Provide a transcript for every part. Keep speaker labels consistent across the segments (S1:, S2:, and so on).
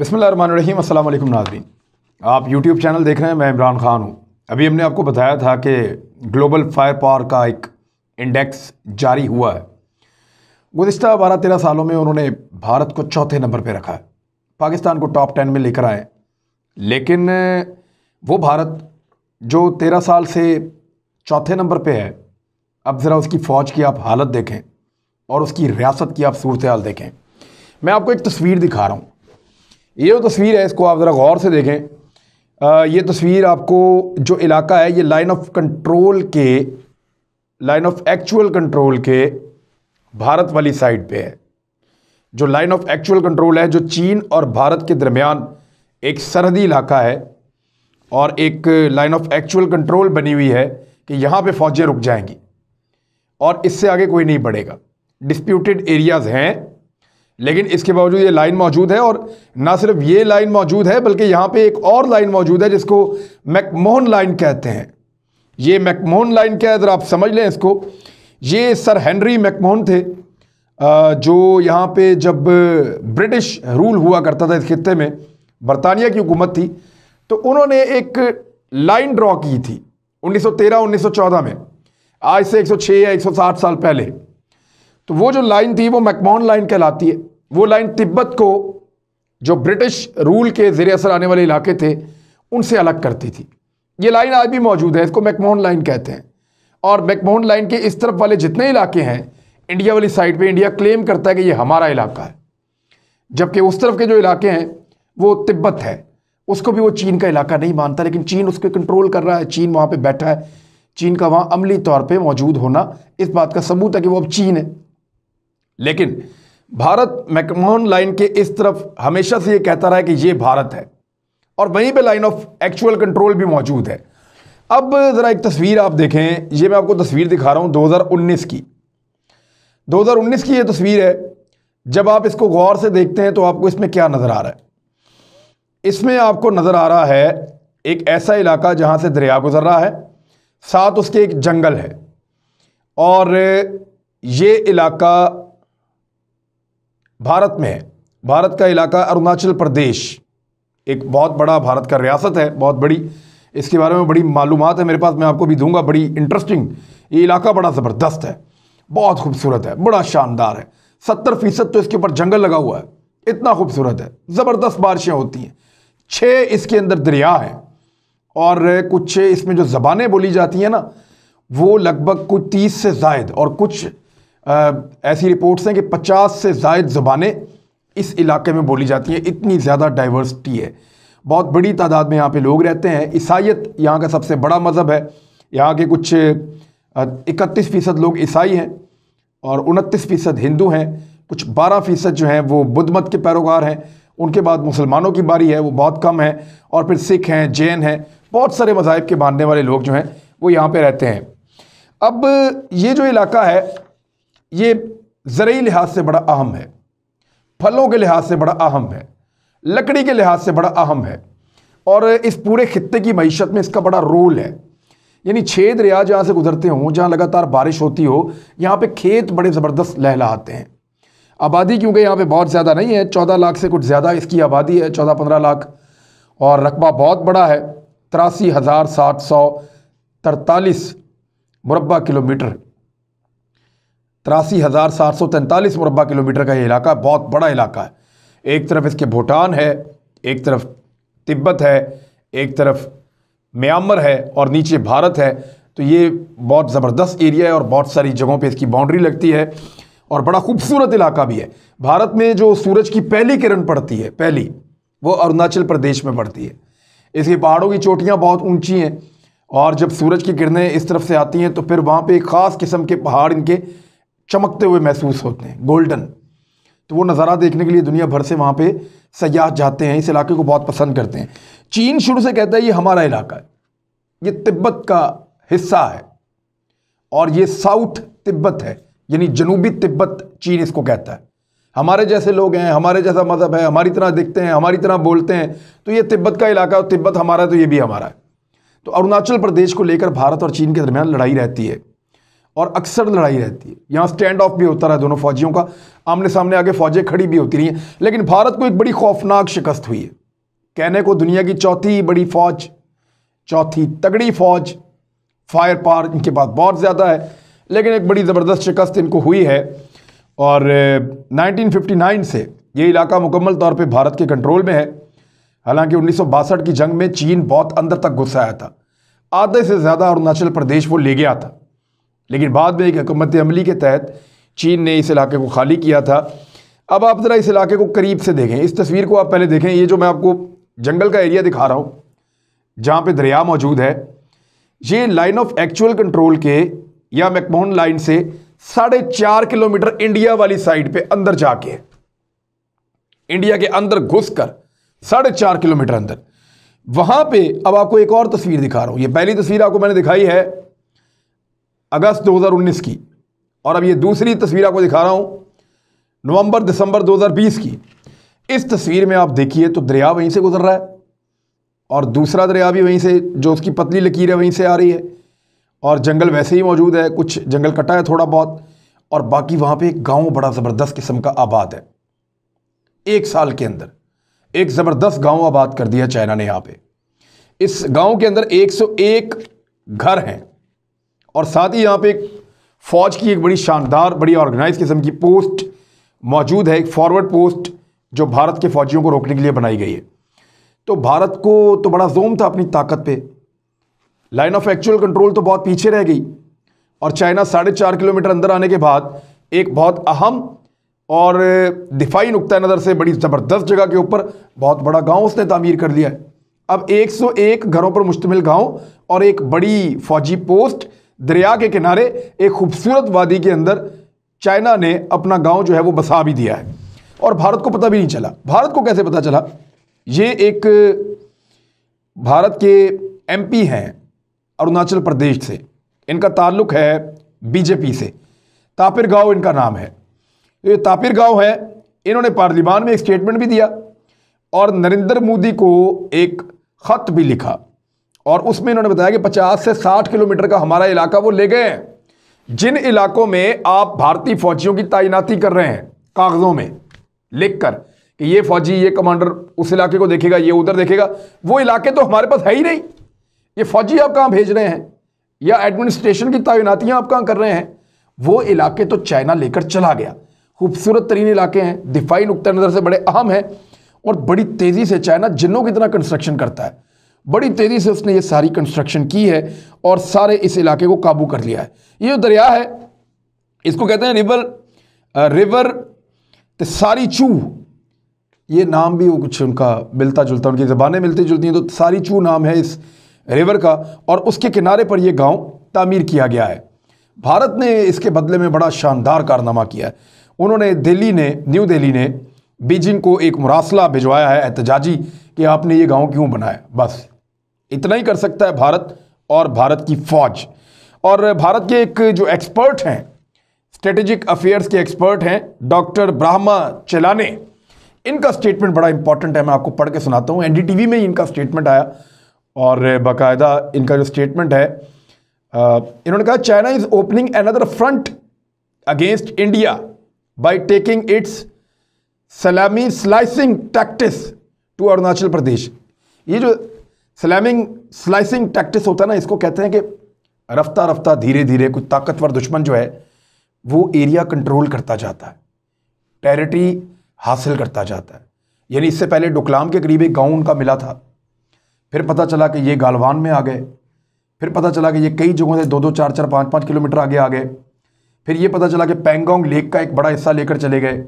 S1: बसमीम अल्लाम नाजरीन आप यूट्यूब चैनल देख रहे हैं मैं इमरान ख़ान हूँ अभी हमने आपको बताया था कि ग्लोबल फायर पावर का एक इंडेक्स जारी हुआ है गुज्त बारह तेरह सालों में उन्होंने भारत को चौथे नंबर पर रखा है पाकिस्तान को टॉप टेन में लेकर आए लेकिन वो भारत जो तेरह साल से चौथे नंबर पर है अब ज़रा उसकी फ़ौज की आप हालत देखें और उसकी रियासत की आप सूरत हाल देखें मैं आपको एक तस्वीर दिखा रहा हूँ ये जो तस्वीर है इसको आप ज़रा गौर से देखें आ, ये तस्वीर आपको जो इलाका है ये लाइन ऑफ कंट्रोल के लाइन ऑफ एक्चुअल कंट्रोल के भारत वाली साइड पे है जो लाइन ऑफ एक्चुअल कंट्रोल है जो चीन और भारत के दरमियान एक सरहदी इलाका है और एक लाइन ऑफ एक्चुअल कंट्रोल बनी हुई है कि यहाँ पे फौजें रुक जाएंगी और इससे आगे कोई नहीं बढ़ेगा डिस्प्यूटेड एरियाज़ हैं लेकिन इसके बावजूद ये लाइन मौजूद है और ना सिर्फ ये लाइन मौजूद है बल्कि यहाँ पे एक और लाइन मौजूद है जिसको मैकमोहन लाइन कहते हैं ये मैकमोहन लाइन क्या है ज़रा आप समझ लें इसको ये सर हेनरी मैकमोहन थे जो यहाँ पे जब ब्रिटिश रूल हुआ करता था इस खत्े में बरतानिया की हुकूमत थी तो उन्होंने एक लाइन ड्रॉ की थी 1913 1914 में आज से 106 या 160 साल पहले तो वो जो लाइन थी वो मैकमोहन लाइन कहलाती है वो लाइन तिब्बत को जो ब्रिटिश रूल के ज़ेर असर आने वाले इलाके थे उनसे अलग करती थी ये लाइन आज भी मौजूद है इसको मैकमोहन लाइन कहते हैं और मैकमोहन लाइन के इस तरफ वाले जितने इलाके हैं इंडिया वाली साइड पे इंडिया क्लेम करता है कि ये हमारा इलाका है जबकि उस तरफ के जो इलाके हैं वो तिब्बत है उसको भी वो चीन का इलाका नहीं मानता लेकिन चीन उसको कंट्रोल कर रहा है चीन वहाँ पर बैठा है चीन का वहाँ अमली तौर पर मौजूद होना इस बात का सबूत है कि वो अब चीन है लेकिन भारत मैकमोहन लाइन के इस तरफ हमेशा से ये कहता रहा है कि ये भारत है और वहीं पे लाइन ऑफ एक्चुअल कंट्रोल भी मौजूद है अब ज़रा एक तस्वीर आप देखें ये मैं आपको तस्वीर दिखा रहा हूँ 2019 की 2019 की ये तस्वीर है जब आप इसको गौर से देखते हैं तो आपको इसमें क्या नज़र आ रहा है इसमें आपको नज़र आ रहा है एक ऐसा इलाका जहाँ से दरिया गुजर रहा है साथ उसके एक जंगल है और ये इलाका भारत में है भारत का इलाका अरुणाचल प्रदेश एक बहुत बड़ा भारत का रियासत है बहुत बड़ी इसके बारे में बड़ी मालूम है मेरे पास मैं आपको भी दूंगा बड़ी इंटरेस्टिंग ये इलाका बड़ा ज़बरदस्त है बहुत खूबसूरत है बड़ा शानदार है सत्तर फीसद तो इसके ऊपर जंगल लगा हुआ है इतना खूबसूरत है ज़बरदस्त बारिशें होती हैं छः इसके अंदर दरिया है और कुछ इसमें जो ज़बानें बोली जाती हैं ना वो लगभग कुछ तीस से जायद और कुछ ऐसी रिपोर्ट्स हैं कि 50 से जायद ज़बानें इस इलाके में बोली जाती हैं इतनी ज़्यादा डाइवर्सिटी है बहुत बड़ी तादाद में यहाँ पे लोग रहते हैं ईसाइत यहाँ का सबसे बड़ा मज़हब है यहाँ के कुछ इकतीस फ़ीसद लोग ईसाई हैं और उनतीस फ़ीसद हिंदू हैं कुछ बारह फ़ीसद जो हैं वो बुद्ध मत के पैरोकार हैं उनके बाद मुसलमानों की बारी है वो बहुत कम है और फिर सिख हैं जैन हैं बहुत सारे मज़ाहब के मानने वाले लोग जो हैं वो यहाँ पर रहते हैं अब ये जो इलाका है ये ज़रूरी लिहाज से बड़ा अहम है फलों के लिहाज से बड़ा अहम है लकड़ी के लिहाज से बड़ा अहम है और इस पूरे खत्े की मीशत में इसका बड़ा रोल है यानी छेद रियाज जहाँ से गुजरते हों जहाँ लगातार बारिश होती हो यहाँ पे खेत बड़े ज़बरदस्त लहलाते हैं आबादी क्योंकि यहाँ पे बहुत ज़्यादा नहीं है चौदह लाख से कुछ ज़्यादा इसकी आबादी है चौदह पंद्रह लाख और रकबा बहुत बड़ा है तिरासी हज़ार सात सौ तरतालीस मुरबा किलोमीटर तिरासी हज़ार सात सौ तैंतालीस मुरबा किलोमीटर का ये इलाका बहुत बड़ा इलाका है एक तरफ इसके भूटान है एक तरफ तिब्बत है एक तरफ म्यांमर है और नीचे भारत है तो ये बहुत ज़बरदस्त एरिया है और बहुत सारी जगहों पे इसकी बाउंड्री लगती है और बड़ा खूबसूरत इलाका भी है भारत में जो सूरज की पहली किरण पड़ती है पहली वो अरुणाचल प्रदेश में पड़ती है इसकी पहाड़ों की चोटियाँ बहुत ऊँची हैं और जब सूरज की किरणें इस तरफ से आती हैं तो फिर वहाँ पर एक ख़ास किस्म के पहाड़ इनके चमकते हुए महसूस होते हैं गोल्डन तो वो नज़ारा देखने के लिए दुनिया भर से वहाँ पे सयाह जाते हैं इस इलाके को बहुत पसंद करते हैं चीन शुरू से कहता है ये हमारा इलाका है ये तिब्बत का हिस्सा है और ये साउथ तिब्बत है यानी जनूबी तिब्बत चीन इसको कहता है हमारे जैसे लोग हैं हमारे जैसा मज़हब है हमारी तरह दिखते हैं हमारी तरह बोलते हैं तो ये तिब्बत का इलाका और तिब्बत हमारा है तो ये भी हमारा है तो अरुणाचल प्रदेश को लेकर भारत और चीन के दरमियान लड़ाई रहती है और अक्सर लड़ाई रहती है यहाँ स्टैंड ऑफ भी होता रहा दोनों फौजियों का आमने सामने आगे फौजें खड़ी भी होती रही हैं लेकिन भारत को एक बड़ी खौफनाक शिकस्त हुई है कहने को दुनिया की चौथी बड़ी फौज चौथी तगड़ी फौज फायर पार इनके पास बहुत ज़्यादा है लेकिन एक बड़ी ज़बरदस्त शिकस्त इनको हुई है और 1959 से ये इलाका मुकम्मल तौर पे भारत के कंट्रोल में है हालांकि उन्नीस की जंग में चीन बहुत अंदर तक घुस आया था आधे से ज़्यादा अरुणाचल प्रदेश वो ले गया था लेकिन बाद में एक हकूमत अमली के तहत चीन ने इस इलाके को खाली किया था अब आप ज़रा इस इलाके को करीब से देखें इस तस्वीर को आप पहले देखें ये जो मैं आपको जंगल का एरिया दिखा रहा हूँ जहाँ पर दरिया मौजूद है ये लाइन ऑफ एक्चुअल कंट्रोल के या मैकमोहन लाइन से साढ़े चार किलोमीटर इंडिया वाली साइड पे अंदर जाके इंडिया के अंदर घुसकर साढ़े चार किलोमीटर अंदर वहां पे अब आपको एक और तस्वीर दिखा रहा हूं ये पहली तस्वीर आपको मैंने दिखाई है अगस्त 2019 की और अब ये दूसरी तस्वीर आपको दिखा रहा हूँ नवंबर दिसंबर 2020 की इस तस्वीर में आप देखिए तो दरिया वहीं से गुजर रहा है और दूसरा दरिया भी वहीं से जो उसकी पतली लकीर है वहीं से आ रही है और जंगल वैसे ही मौजूद है कुछ जंगल कटा है थोड़ा बहुत और बाकी वहाँ पर एक गाँव बड़ा ज़बरदस्त किस्म का आबाद है एक साल के अंदर एक ज़बरदस्त गाँव आबाद कर दिया चाइना ने यहाँ पर इस गाँव के अंदर 101 घर हैं और साथ ही यहाँ पे एक फ़ौज की एक बड़ी शानदार बड़ी ऑर्गेनाइज किस्म की पोस्ट मौजूद है एक फॉरवर्ड पोस्ट जो भारत के फ़ौजियों को रोकने के लिए बनाई गई है तो भारत को तो बड़ा जोम था अपनी ताकत पे लाइन ऑफ एक्चुअल कंट्रोल तो बहुत पीछे रह गई और चाइना साढ़े चार किलोमीटर अंदर आने के बाद एक बहुत अहम और दिफाई नुकतः नज़र से बड़ी ज़बरदस्त जगह के ऊपर बहुत बड़ा गांव उसने तामीर कर लिया है अब 101 घरों पर मुश्तमिल गांव और एक बड़ी फ़ौजी पोस्ट दरिया के किनारे एक खूबसूरत वादी के अंदर चाइना ने अपना गांव जो है वो बसा भी दिया है और भारत को पता भी नहीं चला भारत को कैसे पता चला ये एक भारत के एमपी हैं अरुणाचल प्रदेश से इनका ताल्लुक है बीजेपी से तापिर गांव इनका नाम है ये तापिर गांव है इन्होंने पार्लियामान में एक स्टेटमेंट भी दिया और नरेंद्र मोदी को एक ख़त भी लिखा और उसमें इन्होंने बताया कि 50 से 60 किलोमीटर का हमारा इलाका वो ले गए हैं जिन इलाकों में आप भारतीय फौजियों की तैनाती कर रहे हैं कागजों में लिखकर कि ये फौजी ये कमांडर उस इलाके को देखेगा ये उधर देखेगा वो इलाके तो हमारे पास है ही नहीं ये फौजी आप कहाँ भेज रहे हैं या एडमिनिस्ट्रेशन की तैनातियाँ आप कहाँ कर रहे हैं वो इलाके तो चाइना लेकर चला गया खूबसूरत तरीन इलाके हैं दिफाई नुकतः नज़र से बड़े अहम हैं और बड़ी तेज़ी से चाइना जिनों की इतना कंस्ट्रक्शन करता है बड़ी तेज़ी से उसने ये सारी कंस्ट्रक्शन की है और सारे इस इलाके को काबू कर लिया है ये जो दरिया है इसको कहते हैं रिवर रिवर सारी चू ये नाम भी वो कुछ उनका मिलता जुलता उनकी ज़बानें मिलती जुलती हैं तो सारी चू नाम है इस रिवर का और उसके किनारे पर यह गाँव तामीर किया गया है भारत ने इसके बदले में बड़ा शानदार कारनामा किया है उन्होंने दिल्ली ने न्यू दिल्ली ने बीजिंग को एक मुरासला भिजवाया है एहतजाजी कि आपने ये गांव क्यों बनाया बस इतना ही कर सकता है भारत और भारत की फौज और भारत के एक जो एक्सपर्ट हैं स्ट्रेटेजिक अफेयर्स के एक्सपर्ट हैं डॉक्टर ब्राह्मा चलाने इनका स्टेटमेंट बड़ा इंपॉर्टेंट है मैं आपको पढ़ के सुनाता हूँ एनडीटीवी में इनका स्टेटमेंट आया और बाकायदा इनका जो स्टेटमेंट है इन्होंने कहा China is opening another front against India by taking its salami slicing tactics to Arunachal Pradesh ये जो स्लैमिंग स्लाइसिंग टैक्टिस होता है ना इसको कहते हैं कि रफ्ता रफ्ता धीरे धीरे कुछ ताकतवर दुश्मन जो है वो एरिया कंट्रोल करता जाता है टेरिटरी हासिल करता जाता है यानी इससे पहले डुकलाम के करीब एक गाँव उनका मिला था फिर पता चला कि ये गालवान में आ गए फिर पता चला कि ये कई जगहों से दो दो चार चार पाँच पाँच किलोमीटर आगे आ गए फिर ये पता चला कि पैंगोंग लेक का एक बड़ा हिस्सा लेकर चले गए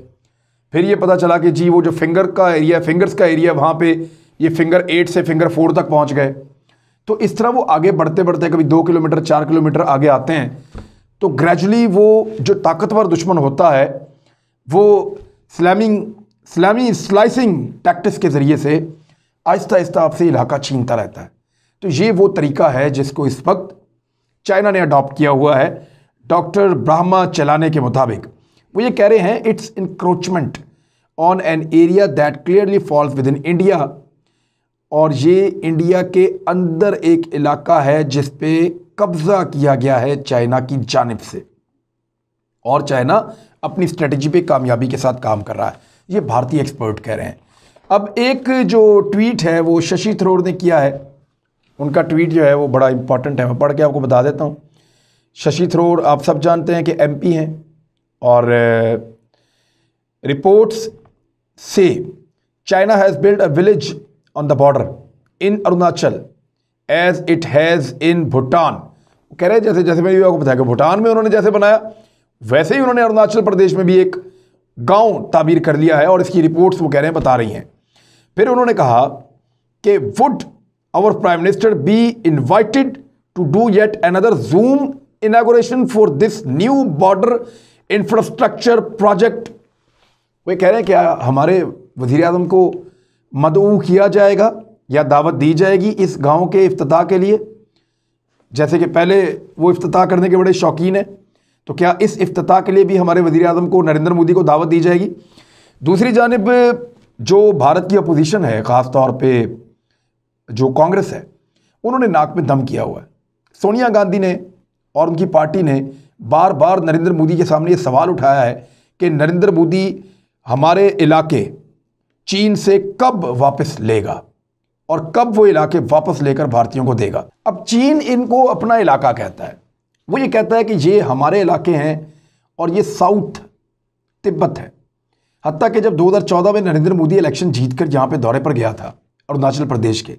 S1: फिर ये पता चला कि जी वो जो फिंगर का एरिया फिंगर्स का एरिया वहाँ पे ये फिंगर एट से फिंगर फोर तक पहुँच गए तो इस तरह वो आगे बढ़ते बढ़ते कभी दो किलोमीटर चार किलोमीटर आगे आते हैं तो ग्रेजुअली वो जो ताकतवर दुश्मन होता है वो स्लैमिंग स्लैमिंग स्लाइसिंग टैक्टिस के ज़रिए से आहिस्ता आहिस्ता आपसे इलाका छीनता रहता है तो ये वो तरीका है जिसको इस वक्त चाइना ने अडॉप्ट किया हुआ है डॉक्टर ब्राह्मा चलाने के मुताबिक वो ये कह रहे हैं it's encroachment on an area that clearly falls within India और ये इंडिया के अंदर एक इलाका है जिस पे कब्ज़ा किया गया है चाइना की जानब से और चाइना अपनी स्ट्रेटजी पे कामयाबी के साथ काम कर रहा है ये भारतीय एक्सपर्ट कह रहे हैं अब एक जो ट्वीट है वो शशि थरूर ने किया है उनका ट्वीट जो है वो बड़ा इंपॉर्टेंट है मैं पढ़ के आपको बता देता हूँ शशि थरूर आप सब जानते हैं कि एम हैं और रिपोर्ट्स से China has build a village on the border in Arunachal as it has in Bhutan कह रहे हैं जैसे जैसे मैंने आपको बताया कि भूटान में उन्होंने जैसे बनाया वैसे ही उन्होंने अरुणाचल प्रदेश में भी एक गांव ताबीर कर लिया है और इसकी रिपोर्ट्स वो कह रहे हैं बता रही हैं फिर उन्होंने कहा कि would our prime minister be invited to do yet another zoom inauguration for this new border infrastructure project वे कह रहे हैं क्या हमारे वजीर अजम को मदऊ किया जाएगा या दावत दी जाएगी इस गांव के अफ्ताह के लिए जैसे कि पहले वो अफ्ताह करने के बड़े शौकीन हैं तो क्या इस अफ्ताह के लिए भी हमारे वजीर अजम को नरेंद्र मोदी को दावत दी जाएगी दूसरी जानब जो भारत की अपोजिशन है ख़ास तौर पर जो कांग्रेस है उन्होंने नाक में दम किया हुआ है सोनिया गांधी ने और उनकी पार्टी ने बार बार नरेंद्र मोदी के सामने ये सवाल उठाया है कि नरेंद्र मोदी हमारे इलाके चीन से कब वापस लेगा और कब वो इलाके वापस लेकर भारतीयों को देगा अब चीन इनको अपना इलाका कहता है वो ये कहता है कि ये हमारे इलाके हैं और ये साउथ तिब्बत है हती कि जब 2014 में नरेंद्र मोदी इलेक्शन जीतकर यहाँ पर दौरे पर गया था अरुणाचल प्रदेश के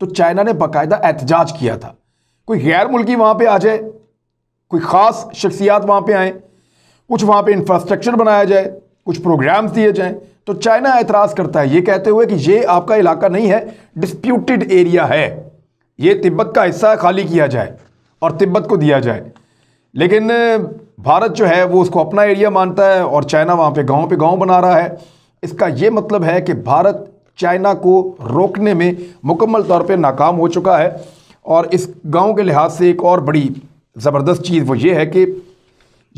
S1: तो चाइना ने बाकायदा एहतजाज किया था कोई गैर मुल्की वहाँ पर आ जाए कोई ख़ास शख्सियात वहाँ पर आएँ कुछ वहाँ पर इंफ्रास्ट्रक्चर बनाया जाए कुछ प्रोग्राम्स दिए जाएँ तो चाइना एतराज़ करता है ये कहते हुए कि ये आपका इलाका नहीं है डिस्प्यूटेड एरिया है ये तिब्बत का हिस्सा खाली किया जाए और तिब्बत को दिया जाए लेकिन भारत जो है वो उसको अपना एरिया मानता है और चाइना वहाँ पे गांव पे गांव बना रहा है इसका ये मतलब है कि भारत चाइना को रोकने में मुकम्मल तौर पे नाकाम हो चुका है और इस गांव के लिहाज से एक और बड़ी ज़बरदस्त चीज़ वो ये है कि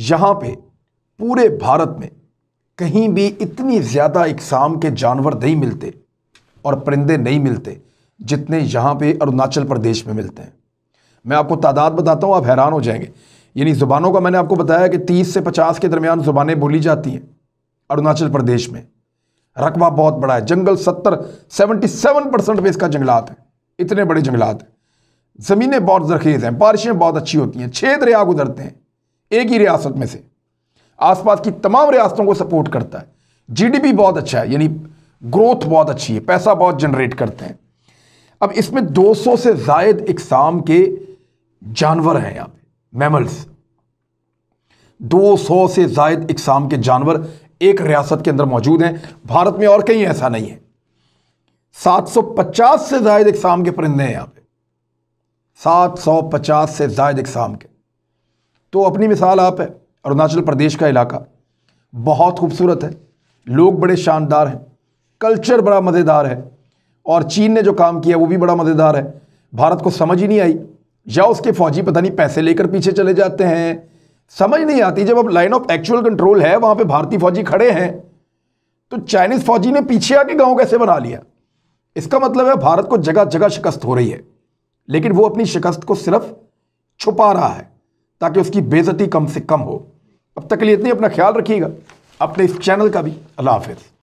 S1: यहाँ पे पूरे भारत में कहीं भी इतनी ज़्यादा इकसाम के जानवर नहीं मिलते और परिंदे नहीं मिलते जितने यहाँ पे अरुणाचल प्रदेश में मिलते हैं मैं आपको तादाद बताता हूँ आप हैरान हो जाएंगे यानी ज़ुबानों का मैंने आपको बताया कि तीस से पचास के दरमियान ज़ुबानें बोली जाती हैं अरुणाचल प्रदेश में रकबा बहुत बड़ा है जंगल सत्तर सेवेंटी सेवन परसेंट पे इसका जंगलात है इतने बड़े जंगलात हैं ज़मीनें बहुत जरखेज़ हैं बारिशें बहुत अच्छी होती हैं छः दरिया गुजरते हैं एक ही रियासत में से आसपास की तमाम रियासतों को सपोर्ट करता है जीडीपी बहुत अच्छा है यानी ग्रोथ बहुत अच्छी है पैसा बहुत जनरेट करते हैं अब इसमें 200 से जायद इकसाम के जानवर हैं यहाँ पे मैमल्स 200 से जायद इकसाम के जानवर एक रियासत के अंदर मौजूद हैं भारत में और कहीं ऐसा नहीं है 750 से जायद इकसाम के परिंदे हैं यहाँ सात सौ पचास से जायद इकसाम के तो अपनी मिसाल आप है अरुणाचल प्रदेश का इलाका बहुत खूबसूरत है लोग बड़े शानदार हैं कल्चर बड़ा मज़ेदार है और चीन ने जो काम किया वो भी बड़ा मज़ेदार है भारत को समझ ही नहीं आई या उसके फौजी पता नहीं पैसे लेकर पीछे चले जाते हैं समझ नहीं आती जब अब लाइन ऑफ एक्चुअल कंट्रोल है वहाँ पर भारतीय फौजी खड़े हैं तो चाइनीज़ फौजी ने पीछे आके गाँव कैसे बना लिया इसका मतलब है भारत को जगह जगह शिकस्त हो रही है लेकिन वो अपनी शिकस्त को सिर्फ छुपा रहा है ताकि उसकी बेजती कम से कम हो अब तक के लिए इतनी अपना ख्याल रखिएगा अपने इस चैनल का भी अल्लाह हाफिज़